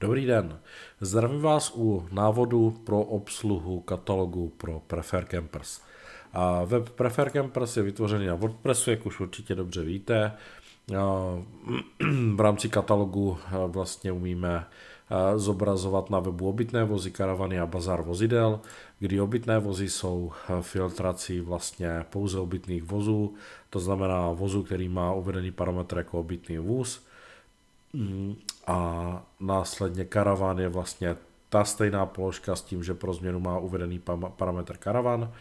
Dobrý den, zdravím vás u návodu pro obsluhu katalogu pro Prefer Campers. A web Prefer Campers je vytvořený na WordPressu, jak už určitě dobře víte. V rámci katalogu vlastně umíme zobrazovat na webu obytné vozy, karavany a bazar vozidel, kdy obytné vozy jsou filtrací vlastně pouze obytných vozů, to znamená vozu, který má uvedený parametr jako obytný vůz mm, a následně karavan je vlastně ta stejná položka s tím, že pro změnu má uvedený parametr karavan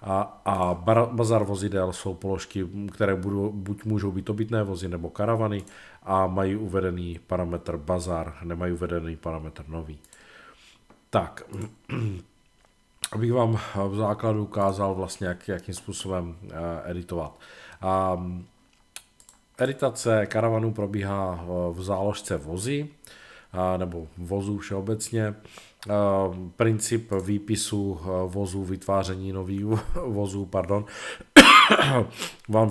a, a bazar vozidel jsou položky, které budou, buď můžou být obytné vozy nebo karavany a mají uvedený parametr bazar, nemají uvedený parametr nový. Tak, abych vám v základu ukázal vlastně, jak, jakým způsobem eh, editovat. Um, Editace karavanů probíhá eh, v záložce vozy, eh, nebo vozů všeobecně. Eh, princip výpisu vozů, vytváření nových vozů, pardon, vám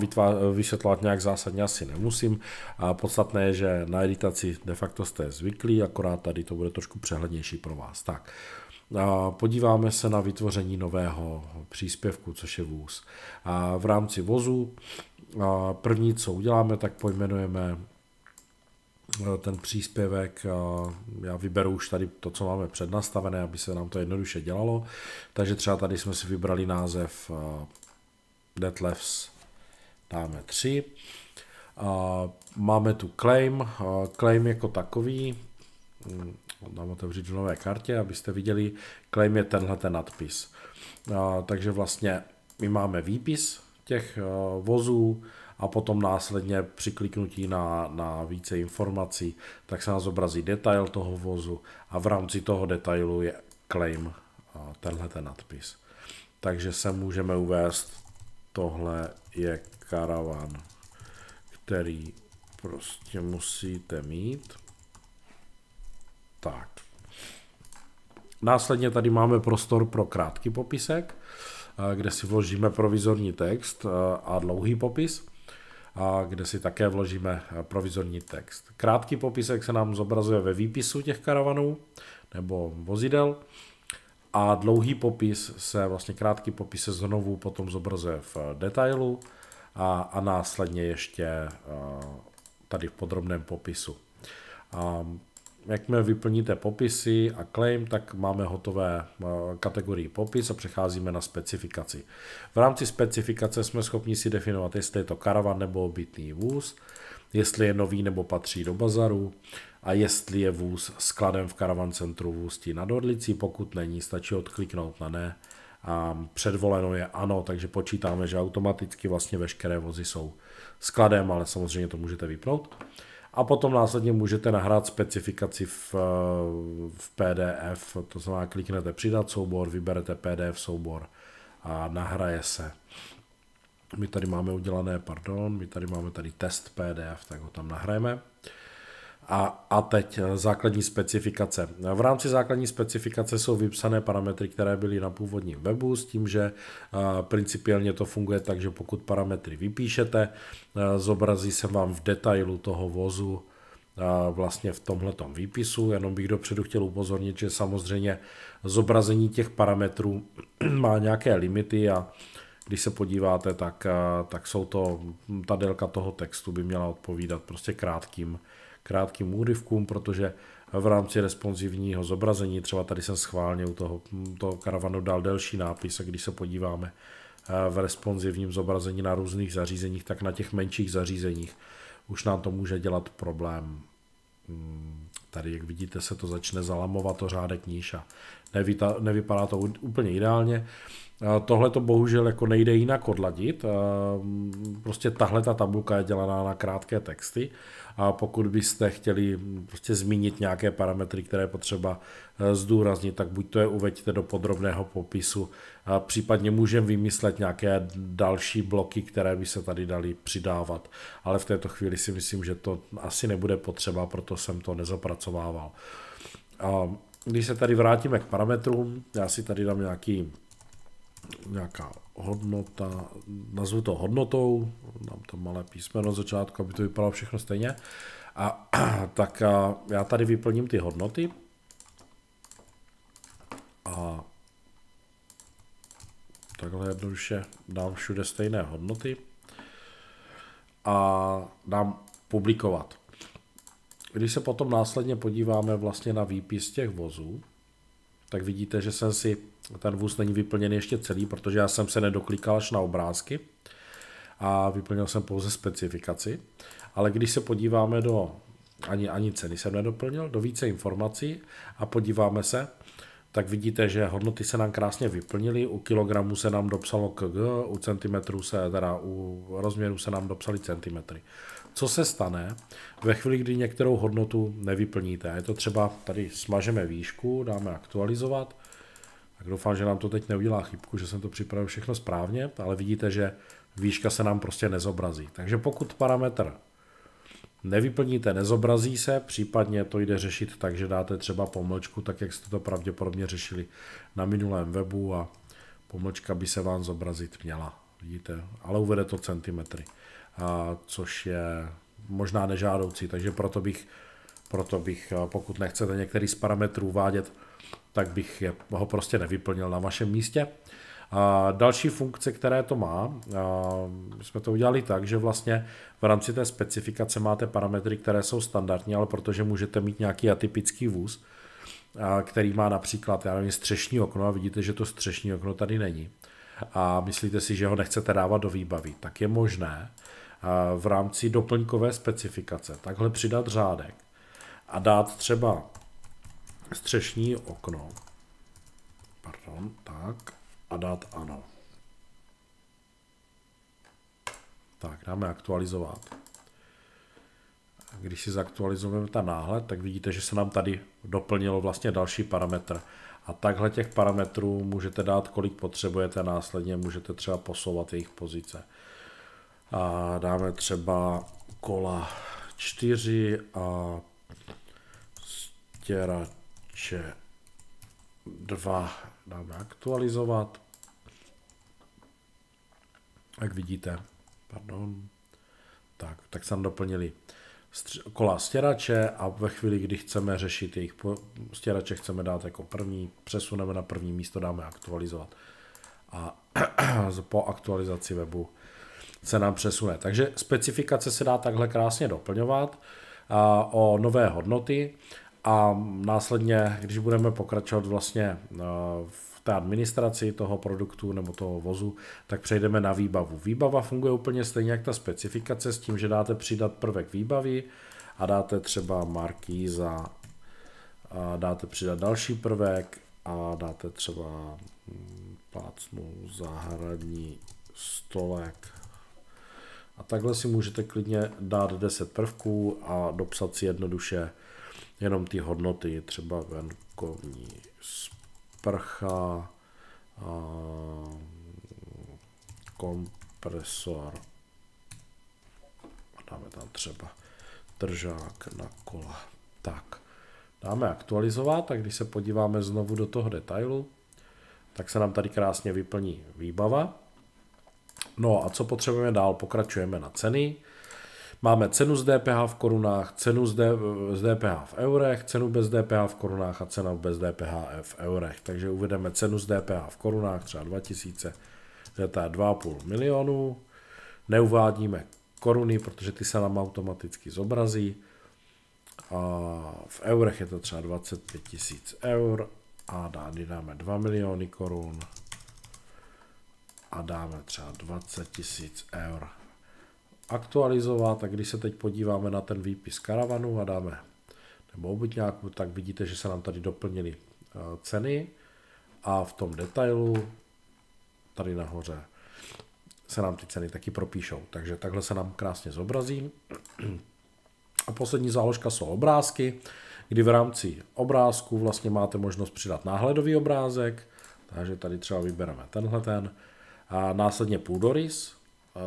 vysvětlovat nějak zásadně asi nemusím. podstatné je, že na editaci de facto jste zvyklí, akorát tady to bude trošku přehlednější pro vás. Tak, podíváme se na vytvoření nového příspěvku, což je vůz. v rámci vozu první, co uděláme, tak pojmenujeme eh, ten příspěvek, já vyberu už tady to, co máme přednastavené, aby se nám to jednoduše dělalo. Takže třeba tady jsme si vybrali název eh, Detlefs dáme 3. Máme tu claim, claim jako takový, hm, dám otevřít v nové kartě, abyste viděli, claim je tenhle ten nadpis. Takže vlastně my máme výpis, těch eh, vozů a potom následně při kliknutí na, na více informací, tak se nás zobrazí detail toho vozu a v rámci toho detailu je claim eh, tenhle ten nadpis. Takže se můžeme uvést, tohle je karavan, který prostě musíte mít. Tak. Následně tady máme prostor pro krátký popisek kde si vložíme provizorní text a dlouhý popis, a kde si také vložíme provizorní text. Krátký popisek se nám zobrazuje ve výpisu těch karavanů nebo vozidel a dlouhý popis se, vlastně krátký popis se znovu potom zobrazuje v detailu a, a následně ještě tady v podrobném popisu. A jakmile vyplníte popisy a claim, tak máme hotové eh, kategorii popis a přecházíme na specifikaci. V rámci specifikace jsme schopni si definovat, jestli je to karavan nebo obytný vůz, jestli je nový nebo patří do bazaru a jestli je vůz skladem v karavan centru v Ústí nad Orlicí, pokud není, stačí odkliknout na ne a předvoleno je ano, takže počítáme, že automaticky vlastně veškeré vozy jsou skladem, ale samozřejmě to můžete vypnout a potom následně můžete nahrát specifikaci v, eh, v PDF, to znamená kliknete přidat soubor, vyberete PDF soubor a nahraje se. My tady máme udělané, pardon, my tady máme tady test PDF, tak ho tam nahrajeme a, a teď eh, základní specifikace. V rámci základní specifikace jsou vypsané parametry, které byly na původním webu s tím, že eh, principiálně to funguje tak, že pokud parametry vypíšete, eh, zobrazí se vám v detailu toho vozu vlastně v tomhletom výpisu, jenom bych dopředu chtěl upozornit, že samozřejmě zobrazení těch parametrů má nějaké limity a když se podíváte, tak, tak jsou to, ta délka toho textu by měla odpovídat prostě krátkým, krátkým úryvkům, protože v rámci responsivního zobrazení, třeba tady jsem schválně u toho, mm, toho karavanu dal delší nápis a když se podíváme eh, v responsivním zobrazení na různých zařízeních, tak na těch menších zařízeních už nám to může dělat problém. Hmm, tady, jak vidíte, se to začne zalamovat o řádek níž a nevyta, nevypadá to úplně ideálně. Tohle to bohužel jako nejde jinak odladit. Mm, prostě tahle ta tabulka je dělaná na krátké texty a pokud byste chtěli mm, prostě zmínit nějaké parametry, které potřeba e, zdůraznit, tak buď to je uveďte do podrobného popisu, případně můžeme vymyslet nějaké další bloky, které by se tady dali přidávat. Ale v této chvíli si myslím, že to asi nebude potřeba, proto jsem to nezapracovával. Když se tady vrátíme k parametrům, já si tady dám nějaký, nějaká hodnota, nazvu to hodnotou, dám to malé písmeno na začátku, aby to vypadalo všechno stejně. A tak a, já tady vyplním ty hodnoty. A takhle jednoduše dám všude stejné hodnoty a dám publikovat. Když se potom následně podíváme vlastně na výpis těch vozů, tak vidíte, že jsem si, ten vůz není vyplněn ještě celý, protože já jsem se nedoklikal až na obrázky a vyplnil jsem pouze specifikaci. Ale když se podíváme do, ani, ani ceny jsem nedoplnil, do více informací a podíváme se, tak vidíte, že hodnoty se nám krásně vyplnily, u kilogramu se nám dopsalo kg, u centimetrů se, teda u rozměru se nám dopsaly centimetry. Co se stane ve chvíli, kdy některou hodnotu nevyplníte? Je to třeba, tady smažeme výšku, dáme aktualizovat. Tak doufám, že nám to teď neudělá chybku, že jsem to připravil všechno správně, ale vidíte, že výška se nám prostě nezobrazí. Takže pokud parametr nevyplníte, nezobrazí se, případně to jde řešit tak, že dáte třeba pomlčku, tak jak jste to pravděpodobně řešili na minulém webu a pomlčka by se vám zobrazit měla vidíte, ale uvede to centimetry, a, což je možná nežádoucí, takže proto bych, proto bych, pokud nechcete některý z parametrů uvádět, tak bych je, ho prostě nevyplnil na vašem místě. A další funkce, které to má, a jsme to udělali tak, že vlastně v rámci té specifikace máte parametry, které jsou standardní, ale protože můžete mít nějaký atypický vůz, a který má například, já nevím, střešní okno a vidíte, že to střešní okno tady není, a myslíte si, že ho nechcete dávat do výbavy, tak je možné v rámci doplňkové specifikace takhle přidat řádek a dát třeba střešní okno, pardon, tak, a dát ano. Tak, dáme aktualizovat. Když si zaktualizujeme ten náhled, tak vidíte, že se nám tady doplnilo vlastně další parametr a takhle těch parametrů můžete dát, kolik potřebujete, a následně můžete třeba posouvat jejich pozice. A dáme třeba kola 4 a stěrače 2 dáme aktualizovat. Jak vidíte, pardon, tak, tak jsem doplnili kola stěrače a ve chvíli, kdy chceme řešit jejich stěrače, chceme dát jako první, přesuneme na první místo, dáme aktualizovat. A po aktualizaci webu se nám přesune. Takže specifikace se dá takhle krásně doplňovat a, o nové hodnoty a následně, když budeme pokračovat vlastně v té administraci toho produktu nebo toho vozu, tak přejdeme na výbavu. Výbava funguje úplně stejně jak ta specifikace s tím, že dáte přidat prvek výbavy a dáte třeba markýza, a dáte přidat další prvek a dáte třeba hm, plácnu zahradní stolek. A takhle si můžete klidně dát 10 prvků a dopsat si jednoduše jenom ty hodnoty, třeba venkovní sprcha, kompresor, dáme tam třeba držák na kola. Tak, dáme aktualizovat a když se podíváme znovu do toho detailu, tak se nám tady krásně vyplní výbava. No a co potřebujeme dál? Pokračujeme na ceny. Máme cenu z DPH v korunách, cenu z, DPH v eurech, cenu bez DPH v korunách a cenu bez DPH v eurech. Takže uvedeme cenu z DPH v korunách, třeba 2000, to je 2,5 milionů. Neuvádíme koruny, protože ty se nám automaticky zobrazí. A v eurech je to třeba 25 tisíc eur a dány dáme 2 miliony korun a dáme třeba 20 tisíc eur aktualizovat a když se teď podíváme na ten výpis karavanu a dáme nebo obytňáku, tak vidíte, že se nám tady doplnily eh, ceny a v tom detailu tady nahoře se nám ty ceny taky propíšou. Takže takhle se nám krásně zobrazí. A poslední záložka jsou obrázky, kdy v rámci obrázku vlastně máte možnost přidat náhledový obrázek, takže tady třeba vybereme tenhle ten, a následně půdorys,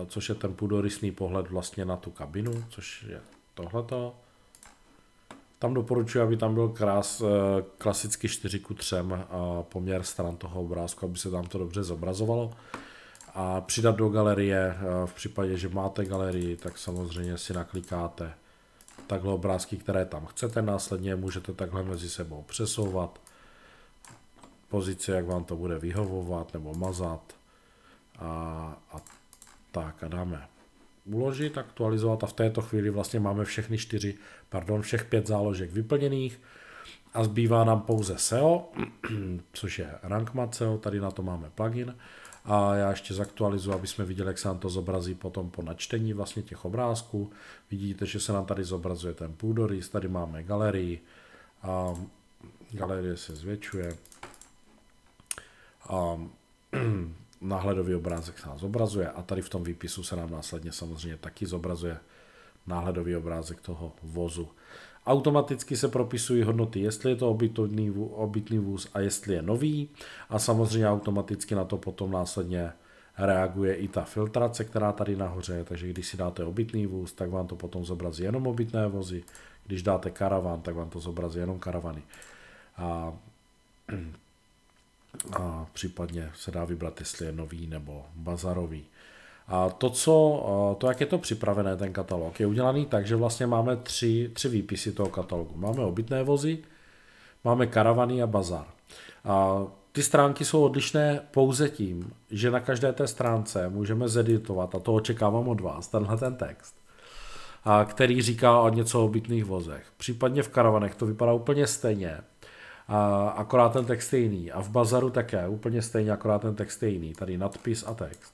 což je ten půdorysný pohled vlastně na tu kabinu, což je tohleto. Tam doporučuji, aby tam byl krás, eh, klasicky 4 ku 3 poměr stran toho obrázku, aby se tam to dobře zobrazovalo. A přidat do galerie, eh, v případě, že máte galerii, tak samozřejmě si naklikáte takhle obrázky, které tam chcete, následně můžete takhle mezi sebou přesouvat pozici, jak vám to bude vyhovovat nebo mazat a, a tak a dáme uložit, aktualizovat a v této chvíli vlastně máme všechny čtyři, pardon, všech pět záložek vyplněných a zbývá nám pouze SEO, což je RankMat SEO, tady na to máme plugin a já ještě zaktualizuji, aby jsme viděli, jak se nám to zobrazí potom po načtení vlastně těch obrázků. Vidíte, že se nám tady zobrazuje ten půdorys, tady máme galerii a galerie se zvětšuje. A náhledový obrázek se nám zobrazuje a tady v tom výpisu se nám následně samozřejmě taky zobrazuje náhledový obrázek toho vozu. Automaticky se propisují hodnoty, jestli je to obytný, vůz a jestli je nový a samozřejmě automaticky na to potom následně reaguje i ta filtrace, která tady nahoře je, takže když si dáte obytný vůz, tak vám to potom zobrazí jenom obytné vozy, když dáte karavan, tak vám to zobrazí jenom karavany. A případně se dá vybrat, jestli je nový nebo bazarový. A to, co, to, jak je to připravené, ten katalog, je udělaný tak, že vlastně máme tři, tři výpisy toho katalogu. Máme obytné vozy, máme karavany a bazar. A ty stránky jsou odlišné pouze tím, že na každé té stránce můžeme zeditovat, a to očekávám od vás, tenhle ten text, a který říká o něco o obytných vozech. Případně v karavanech to vypadá úplně stejně. A akorát ten text je jiný. A v bazaru také, úplně stejně, akorát ten text je jiný. Tady nadpis a text.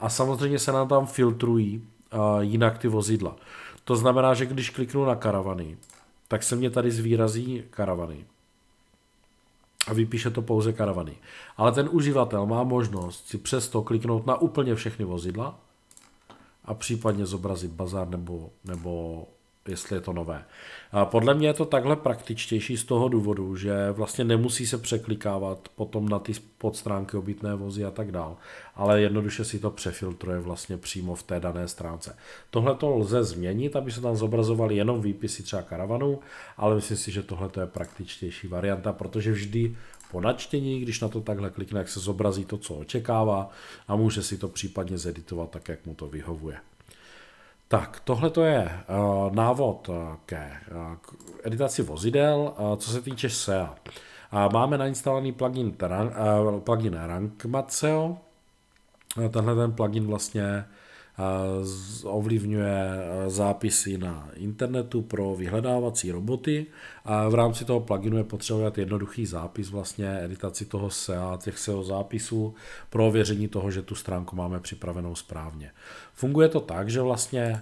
A samozřejmě se nám tam filtrují uh, jinak ty vozidla. To znamená, že když kliknu na karavany, tak se mě tady zvýrazí karavany. A vypíše to pouze karavany. Ale ten uživatel má možnost si přesto kliknout na úplně všechny vozidla a případně zobrazit bazar nebo, nebo jestli je to nové. A podle mě je to takhle praktičtější z toho důvodu, že vlastně nemusí se překlikávat potom na ty podstránky obytné vozy a tak dál, ale jednoduše si to přefiltruje vlastně přímo v té dané stránce. Tohle to lze změnit, aby se tam zobrazovaly jenom výpisy třeba karavanů, ale myslím si, že tohle je praktičtější varianta, protože vždy po načtení, když na to takhle klikne, jak se zobrazí to, co očekává a může si to případně zeditovat tak, jak mu to vyhovuje. Tak, tohle to je uh, návod eh, ke uh, k editaci vozidel, uh, co se týče SEA. A máme nainstalovaný plugin, uh, plugin Rank Maceo. Tenhle ten plugin vlastně ovlivňuje zápisy na internetu pro vyhledávací roboty a v rámci toho pluginu je potřebovat jednoduchý zápis, vlastně editaci toho SEA, těch SEO zápisů pro ověření toho, že tu stránku máme připravenou správně. Funguje to tak, že vlastně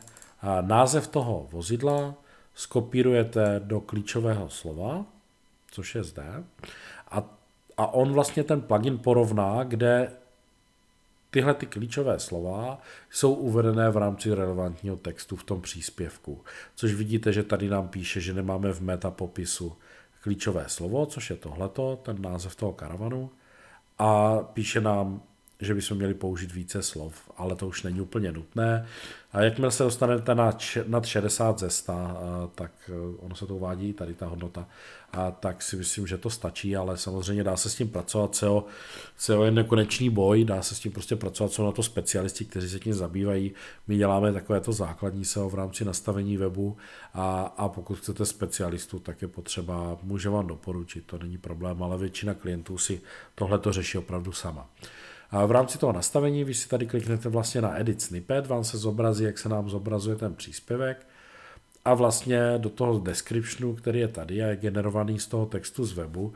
název toho vozidla skopírujete do klíčového slova, což je zde, a, a on vlastně ten plugin porovná, kde Tyhle ty klíčové slova jsou uvedené v rámci relevantního textu v tom příspěvku, což vidíte, že tady nám píše, že nemáme v meta popisu klíčové slovo, což je tohleto, ten název toho karavanu, a píše nám že bychom měli použít více slov, ale to už není úplně nutné. A jakmile se dostanete na č- nad 60 ze 100, tak eh, ono se to uvádí, tady ta hodnota, a tak si myslím, že to stačí, ale samozřejmě dá se s tím pracovat, SEO, SEO je nekonečný boj, dá se s tím prostě pracovat, jsou na to specialisti, kteří se tím zabývají. My děláme takové to základní SEO v rámci nastavení webu a, a pokud chcete specialistu, tak je potřeba, může vám doporučit, to není problém, ale většina klientů si tohle to řeší opravdu sama. A v rámci toho nastavení, když si tady kliknete vlastně na Edit Snippet, vám se zobrazí, jak se nám zobrazuje ten příspěvek a vlastně do toho descriptionu, který je tady a je generovaný z toho textu z webu,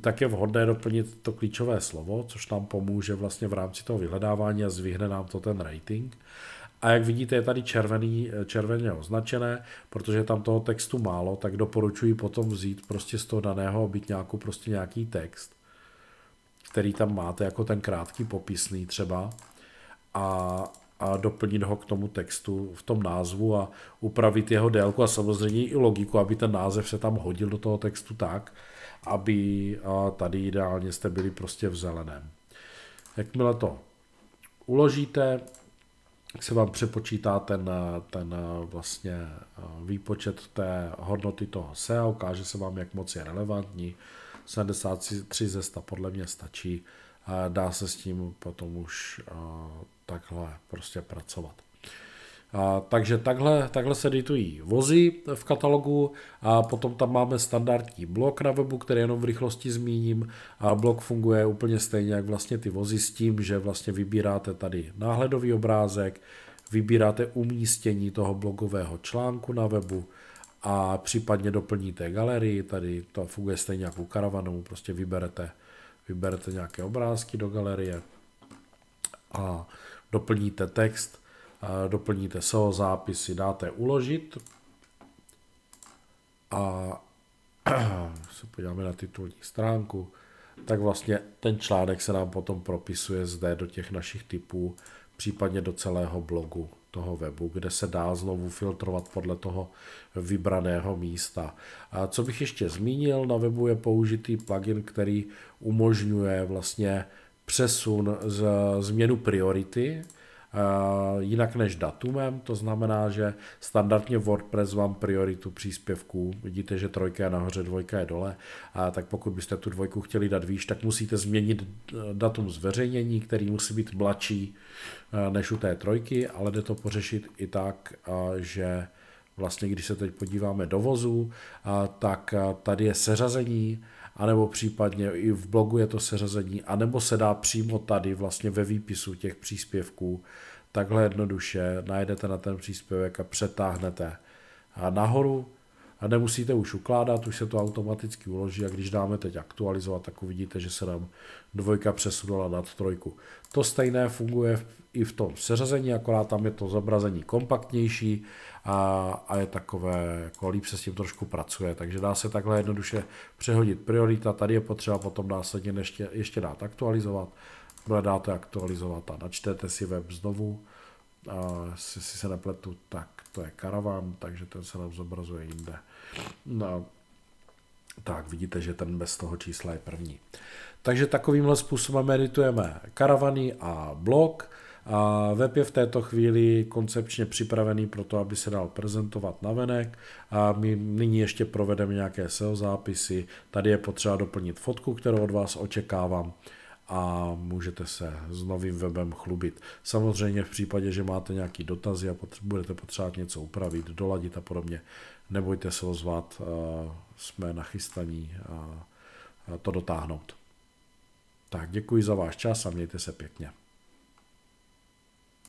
tak je vhodné doplnit to klíčové slovo, což nám pomůže vlastně v rámci toho vyhledávání a zvýhne nám to ten rating. A jak vidíte, je tady červený, červeně označené, protože tam toho textu málo, tak doporučuji potom vzít prostě z toho daného být nějakou, prostě nějaký text který tam máte, jako ten krátký popisný třeba, a, a doplnit ho k tomu textu v tom názvu a upravit jeho délku a samozřejmě i logiku, aby ten název se tam hodil do toho textu tak, aby tady ideálně jste byli prostě v zeleném. Jakmile to uložíte, se vám přepočítá ten, ten vlastně výpočet té hodnoty toho SEA, ukáže se vám, jak moc je relevantní, 73 ze 100 podle mě stačí. Dá se s tím potom už takhle prostě pracovat. A, takže takhle, takhle se editují vozy v katalogu a potom tam máme standardní blok na webu, který jenom v rychlosti zmíním. A blok funguje úplně stejně jak vlastně ty vozy s tím, že vlastně vybíráte tady náhledový obrázek, vybíráte umístění toho blogového článku na webu, a případně doplníte galerii, tady to funguje stejně jako u karavanu, prostě vyberete, vyberete nějaké obrázky do galerie a doplníte text, doplníte SEO zápisy, dáte uložit a se podíváme na titulní stránku, tak vlastně ten článek se nám potom propisuje zde do těch našich typů, případně do celého blogu toho webu, kde se dá znovu filtrovat podle toho vybraného místa. A co bych ještě zmínil, na webu je použitý plugin, který umožňuje vlastně přesun z změnu priority Eh, jinak než datumem, to znamená, že standardně WordPress vám prioritu příspěvků, vidíte, že trojka je nahoře, dvojka je dole, a tak pokud byste tu dvojku chtěli dát výš, tak musíte změnit eh, datum zveřejnění, který musí být mladší eh, než u té trojky, ale jde to pořešit i tak, že vlastně když se teď podíváme do vozu, tak tady je seřazení anebo případně i v blogu je to seřazení, anebo se dá přímo tady vlastně ve výpisu těch příspěvků takhle jednoduše najdete na ten příspěvek a přetáhnete nahoru a nemusíte už ukládat, už se to automaticky uloží a když dáme teď aktualizovat, tak uvidíte, že se nám dvojka přesunula nad trojku. To stejné funguje i v tom seřazení, akorát tam je to zobrazení kompaktnější a, a je takové, jako líp se s tím trošku pracuje, takže dá se takhle jednoduše přehodit priorita, tady je potřeba potom následně ještě, ještě dát aktualizovat, hledáte aktualizovat a načtete si web znovu, si, si se nepletu, tak to je karavan, takže ten se nám zobrazuje jinde. No, tak vidíte, že ten bez toho čísla je první. Takže takovýmhle způsobem meditujeme karavany a blok. A web je v této chvíli koncepčně připravený pro to, aby se dal prezentovat na venek. A my nyní ještě provedeme nějaké SEO zápisy. Tady je potřeba doplnit fotku, kterou od vás očekávám a můžete se s novým webem chlubit. Samozřejmě v případě, že máte nějaký dotazy a budete potřebovat něco upravit, doladit a podobně, nebojte se ozvat, eh, jsme nachystaní to dotáhnout. Tak děkuji za váš čas a mějte se pěkně.